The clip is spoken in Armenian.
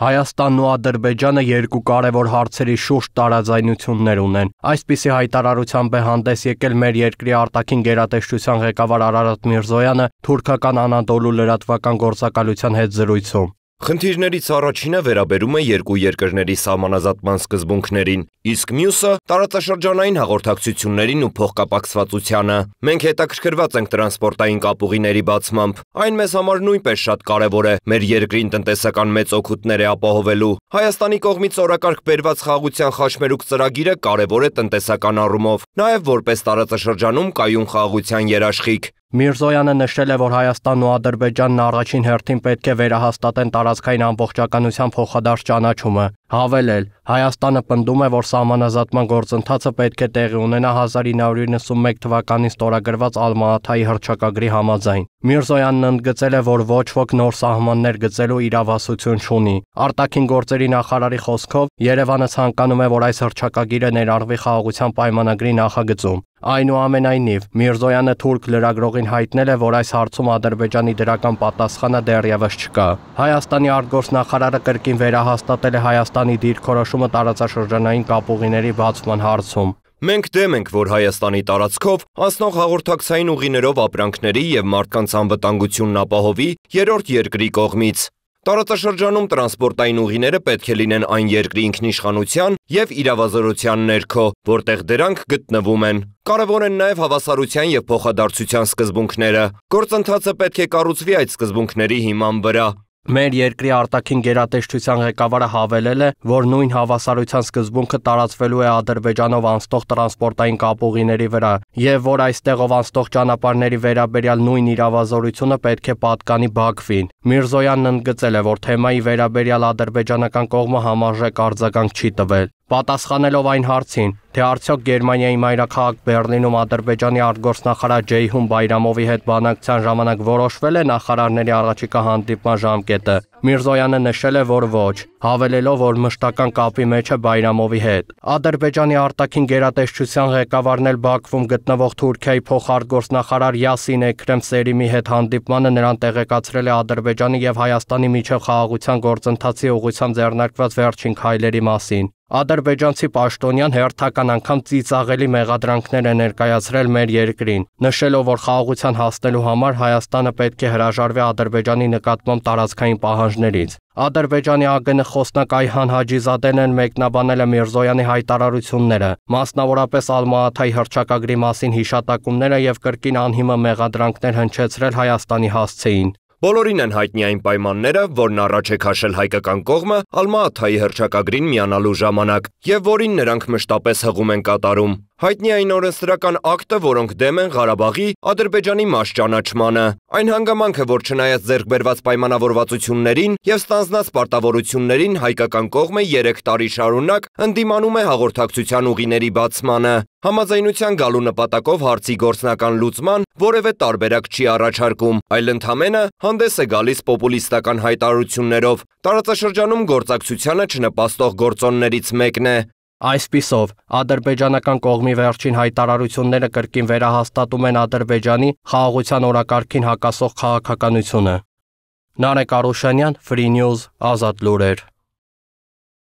Հայաստանն ու Ադրբեջանը երկու կարևոր հարցերի շուրջ տարաձայնություններ ունեն։ Այսպիսի հայտարարությամբ է հանդես եկել մեր երկրի արտաքին գերատեսչության ղեկավար Արարատ Միրզոյանը թուրքական Անադոլու լրատվական գործակալության հետ զրույցում։ Խնդիրներից առաջինը վերաբերում է երկու երկրների սահմանազատման սկզբունքներին, իսկ մյուսը տարածաշրջանային հաղորդակցություններին ու փոխկապակցվածությանը։ Մենք հետաքրքրված ենք տրանսպորտային կապուղիների բացմամբ։ Այն մեզ համար նույնպես շատ կարևոր է մեր երկրին տնտեսական մեծ օգուտներ է ապահովելու։ Հայաստանի կողմից օրակարգ բերված խաղաղության խաչմերուկ ծրագիրը կարևոր է տնտեսական առումով, նաև որպես տարածաշրջանում կայուն խաղաղության երաշխիք։ Միրզոյանը նշել է, որ Հայաստանն ու Ադրբեջանն առաջին հերթին պետք է վերահաստատեն տարածքային ամբողջականության փոխադարձ ճանաչումը։ Հավելել, Հայաստանը պնդում է, որ սահմանազատման գործընթացը պետք է տեղի ունենա 1991 թվականին ստորագրված Ալմաաթայի հռչակագրի համաձայն։ Միրզոյանն ընդգծել է, որ ոչ ոք նոր սահմաններ գծելու իրավասություն չունի։ Արտաքին գործերի նախարարի խոսքով Երևանը ցանկանում է, որ այս հռչակագիրը ներառվի խաղաղության պայմանագրի նախագծում։ Այնուամենայնիվ, Միրզոյանը թուրք լրագրողին հայտնել է, որ այս հարցում Ադրբեջանի դրական պատասխանը դեռևս չկա։ Հայաստանի արտգործնախարարը կրկին վերահաստատել է Հայաստանի Հայաստանի դիրքորոշումը տարածաշրջանային կապուղիների բացման հարցում։ Մենք դեմ ենք, որ Հայաստանի տարածքով անցնող հաղորդակցային ուղիներով ապրանքների եւ մարդկանց անվտանգությունն ապահովի երրորդ երկրի կողմից։ Տարածաշրջանում տրանսպորտային ուղիները պետք է լինեն այն երկրի ինքնիշխանության եւ իրավազորության ներքո, որտեղ դրանք գտնվում են։ Կարևոր են նաեւ հավասարության եւ փոխադարձության սկզբունքները։ Գործընթացը պետք է կառուցվի այդ սկզբունքների հիման վրա։ Մեր երկրի արտաքին գերատեսչության ղեկավարը հավելել է, որ նույն հավասարության սկզբունքը տարածվելու է Ադրբեջանով անցնող տրանսպորտային կապուղիների վրա, եւ որ այստեղով անցնող ճանապարհների վերաբերյալ նույն իրավազորությունը պետք է պատկանի Բաքվին։ Միրզոյանն ընդգծել է, որ թեմայի վերաբերյալ ադրբեջանական կողմը համարժեք արձագանք չի տվել։ Պատասխանելով այն հարցին, թե արդյոք Գերմանիայի մայրաքաղաք Բեռլինում Ադրբեջանի արտգործնախարար Ջեյհուն Բայրամովի հետ բանակցության ժամանակ որոշվել է նախարարների առաջիկա հանդիպման ժամկետը, Միրզոյանը նշել է, որ ոչ, հավելելով, որ մշտական կապի մեջ է Բայրամովի հետ։ Ադրբեջանի արտաքին գերատեսչության ղեկավարն էլ Բաքվում գտնվող Թուրքիայի փոխարտգործնախարար Յասին Էքրեմ Սերիմի հետ հանդիպմանը նրան տեղեկացրել է Ադրբեջանի եւ Հայաստանի միջև խաղաղության գործընթացի ուղղությամբ ձեռնարկված վերջին քայլերի մասին։ Ադրբեջանցի պաշտոնյան հերթական անգամ ծիծաղելի մեղադրանքներ է ներկայացրել մեր երկրին, նշելով, որ խաղաղության հասնելու համար Հայաստանը պետք է հրաժարվի Ադրբեջանի նկատմամբ տարածքային պահանջարկությունից պահանջներից։ Ադրբեջանի ԱԳՆ խոսնակ Այհան Հաջիզադեն են մեկնաբանել է Միրզոյանի հայտարարությունները, մասնավորապես Ալմաաթայի հրճակագրի մասին հիշատակումները եւ կրկին անհիմը մեղադրանքներ հնչեցրել Հայաստանի հասցեին։ Բոլորին են հայտնի այն պայմանները, որն առաջ է քաշել հայկական կողմը Ալմաաթայի հրճակագրին միանալու ժամանակ, եւ որին նրանք մշտապես հղում են կատարում։ Հայտնի այն օրենսդրական ակտը, որոնք դեմ են Ղարաբաղի Ադրբեջանի մաս ճանաչմանը։ Այն հանգամանքը, որ չնայած ձեռք բերված պայմանավորվածություններին եւ ստանձնած պարտավորություններին հայկական կողմը 3 տարի շարունակ ընդդիմանում է հաղորդակցության ուղիների բացմանը։ Համաձայնության գալու նպատակով հարցի գործնական լուծման որևէ տարբերակ չի առաջարկում, այլ ընդամենը հանդես է գալիս պոպուլիստական հայտարարություններով։ Տարածաշրջանում գործակցությանը չնպաստող գործոններից մեկն է։ Այսպիսով, ադրբեջանական կողմի վերջին հայտարարությունները կրկին վերահաստատում են Ադրբեջանի խաղաղության օրակարգին հակասող քաղաքականությունը։ Նարեկ Արուշանյան, Free News, Ազատ լուրեր։